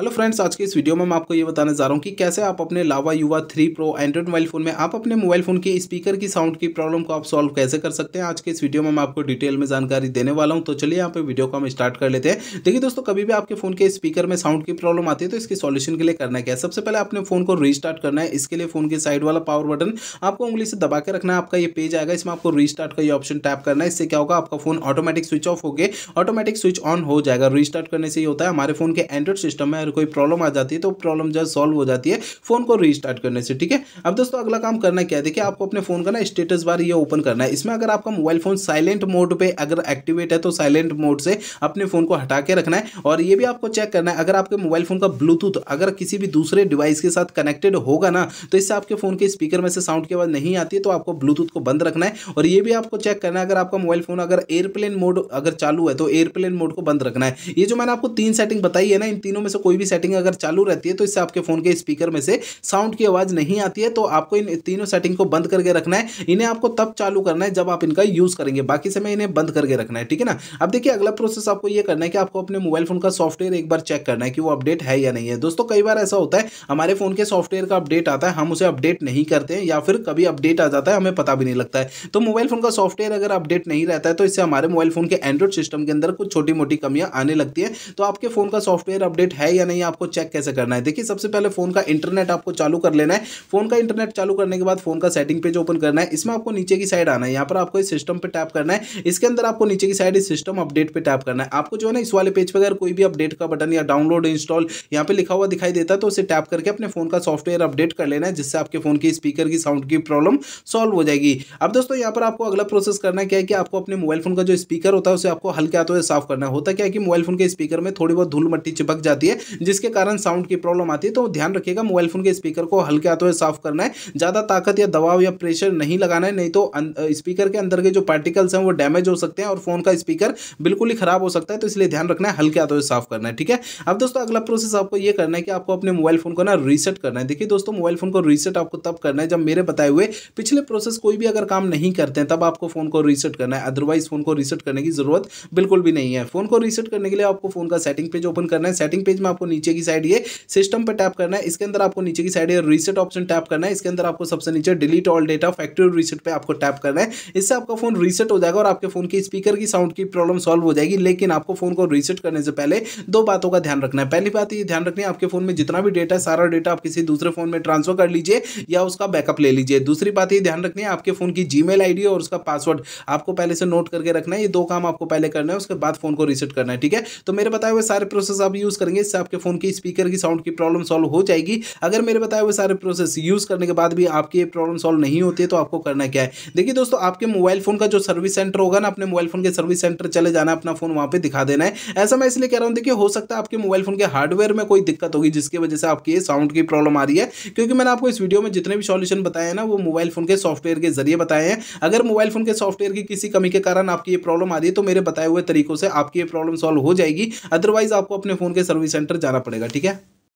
hello friends आज के इस वीडियो में मैं आपको ये बताने जा रहा हूँ कि कैसे आप अपने Lava Yuva three pro android mobile phone में आप अपने मोबाइल फोन के स्पीकर की साउंड की प्रॉब्लम को आप सॉल्व कैसे कर सकते हैं आज के इस वीडियो में मैं आपको डिटेल में जानकारी देने वाला हूँ तो चलिए यहाँ पे वीडियो को हम स्टार्ट कर लेते हैं देखिए दोस्तों कभी भी आपके फोन के स्पीकर में साउंड की प्रॉब्लम आती है तो इसके सोल्यूशन के लिए करना क्या है सबसे पहले अपने फोन को रिस्टार्ट करना है इसके लिए फोन के साइड वाला पावर बटन आपको उंगली से दबा के रखना है आपका ये पेज आएगा इसमें आपको रिस्टार्ट का ये ऑप्शन टैप करना है इससे क्या होगा आपका फोन ऑटोमेटिक स्विच ऑफ हो गया ऑटोमेटिक स्विच ऑन हो जाएगा रिस्टार्ट करने से ही होता है हमारे फोन के एंड्रॉइड सिस्टम में फिर कोई प्रॉब्लम आ जाती है तो प्रॉब्लम जो सॉल्व हो जाती है फ़ोन को रिस्टार्ट करने से ठीक है अब दोस्तों अगला काम करना क्या है देखिए आपको अपने फ़ोन का ना स्टेटस बार ये ओपन करना है इसमें अगर आपका मोबाइल फ़ोन साइलेंट मोड पर अगर एक्टिवेट है तो साइलेंट मोड से अपने फ़ोन को हटा के रखना है और ये भी आपको चेक करना है अगर आपके मोबाइल फ़ोन का ब्लूटूथ अगर किसी भी दूसरे डिवाइस के साथ कनेक्टेड होगा ना तो इससे आपके फ़ोन के स्पीकर में से साउंड की आवाज़ नहीं आती है तो आपको ब्लूटूथ को बंद रखना है और ये भी आपको चेक करना है अगर आपका मोबाइल फ़ोन अगर एयरप्लेन मोड अगर चालू है तो एयरप्लेन मोड को बंद रखना है ये जो मैंने आपको तीन सेटिंग बताई है ना इन तीनों में से कोई भी सेटिंग अगर चालू रहती है तो इससे आपके फ़ोन के स्पीकर में से साउंड की आवाज़ नहीं आती है तो आपको इन तीनों सेटिंग को बंद करके रखना है इन्हें आपको तब चालू करना है जब आप इनका यूज़ करेंगे बाकी समय इन्हें बंद करके रखना है ठीक है ना अब देखिए अगला प्रोसेस आपको यह करना है कि आपको अपने मोबाइल फ़ोन का सॉफ्टवेयर एक बार चेक करना है कि वो अपडेट है या नहीं है दोस्तों कई बार ऐसा होता है हमारे फ़ोन के सॉफ्टवेयर का अपडेट आता है हम उसे अपडेट नहीं करते हैं या फिर कभी अपडेट आ जाता है हमें पता भी नहीं लगता है तो मोबाइल फ़ोन का सॉफ्टवेयर अगर अपडेट नहीं रहता है तो इससे हमारे मोबाइल फ़ोन के एंड्रॉइड सिस्टम के अंदर कुछ छोटी मोटी कमियां आने लगती है तो आपके फ़ोन का सॉफ्टवेयर अपडेट है या नहीं आपको चेक कैसे करना है देखिए सबसे पहले फ़ोन का इंटरनेट आपको चालू कर लेना है फ़ोन का इंटरनेट चालू करने के बाद फ़ोन का सेटिंग पेज ओपन करना है इसमें आपको नीचे की साइड आना है यहाँ पर आपको इस सिस्टम पर टैप करना है इसके अंदर आपको नीचे की साइड इस सिस्टम अपडेट पर टैप करना है आपको जो है ना इस वाले पेज पर अगर कोई भी अपडेट का बटन या डाउनलोड इंस्टॉल यहाँ पर लिखा हुआ दिखाई देता है तो उसे टैप करके अपने फ़ोन का सॉफ्टवेयर अपडेट कर लेना है जिससे आपके फ़ोन की स्पीकर की साउंड की प्रॉब्लम सॉल्व हो जाएगी अब दोस्तों यहाँ पर आपको अगला प्रोसेस करना क्या है कि आपको अपने मोबाइल फ़ोन का जो स्पीकर होता है उसे आपको हल्के हाथों से साफ करना होता क्या है कि मोबाइल फ़ोन के स्पीकर में थोड़ी बहुत धूल मट्टी चिपक जाती है जिसके कारण साउंड की प्रॉब्लम आती है तो ध्यान रखिएगा मोबाइल फ़ोन के स्पीकर को हल्के हाथों से साफ करना है ज़्यादा ताकत या दबाव या प्रेशर नहीं लगाना है नहीं तो अं-, स्पीकर के अंदर के जो पार्टिकल्स हैं वो डैमेज हो सकते हैं और फ़ोन का स्पीकर बिल्कुल ही खराब हो सकता है तो इसलिए ध्यान रखना है हल्के हाथों से साफ करना है ठीक है अब दोस्तों अगला प्रोसेस आपको यह करना है कि आपको अपने मोबाइल फ़ोन को ना रीसेट करना है देखिए दोस्तों मोबाइल फ़ोन को रीसेट आपको तब करना है जब मेरे बताए हुए पिछले प्रोसेस कोई भी अगर काम नहीं करते हैं तब आपको फ़ोन को रीसेट करना है अदरवाइज फ़ोन को रीसेट करने की ज़रूरत बिल्कुल भी नहीं है फ़ोन को रीसेट करने के लिए आपको फ़ोन का सेटिंग पेज ओपन करना है सेटिंग पेज में आप आपको नीचे की साइड ये सिस्टम पर टैप करना है इसके अंदर आपको नीचे की साइड रीसेट ऑप्शन टैप करना है इसके अंदर आपको सबसे नीचे delete all data factory reset पर आपको टैप करना है इससे आपका फोन रीसेट हो जाएगा और आपके फोन की स्पीकर की साउंड की प्रॉब्लम सॉल्व हो जाएगी लेकिन आपको फोन को रीसेट करने से पहले दो बातों का ध्यान रखना है पहली बात ये ध्यान रखनी है आपके फोन में जितना भी डेटा है सारा डेटा आप किसी दूसरे फोन में ट्रांसफर कर लीजिए या उसका बैकअप ले लीजिए दूसरी बात ये ध्यान रखनी है आपके फोन की जी मेल और उसका पासवर्ड आपको पहले से नोट करके रखना है ये दो काम आपको पहले करना है उसके बाद फोन को रीसेट करना है ठीक है तो मेरे बताए हुए सारे प्रोसेस आप यूज करेंगे इससे आप आपके फ़ोन की स्पीकर की साउंड की प्रॉब्लम सॉल्व हो जाएगी अगर मेरे बताए हुए सारे प्रोसेस यूज़ करने के बाद भी आपकी प्रॉब्लम सॉल्व नहीं होती है तो आपको करना क्या है देखिए दोस्तों आपके मोबाइल फ़ोन का जो सर्विस सेंटर होगा ना अपने मोबाइल फ़ोन के सर्विस सेंटर चले जाना अपना फ़ोन वहां पर दिखा देना है ऐसा मैं इसलिए कह रहा हूं देखिए हो सकता है आपके मोबाइल फ़ोन के हार्डवेयर में कोई दिक्कत होगी जिसकी वजह से आपकी साउंड की प्रॉब्लम आ रही है क्योंकि मैंने आपको इस वीडियो में जितने भी सॉल्यूशन बताया ना वो मोबाइल फ़ोन के सॉफ्टवेयर के जरिए बताए हैं अगर मोबाइल फ़ोन के सॉफ्टवेयर की किसी कमी के कारण आपकी ये प्रॉब्लम आ रही है तो मेरे बताए हुए तरीकों से आपकी ये प्रॉब्लम सॉल्व हो जाएगी अदरवाइज आपको अपने फ़ोन के सर्विस सेंटर जाना पड़ेगा ठीक है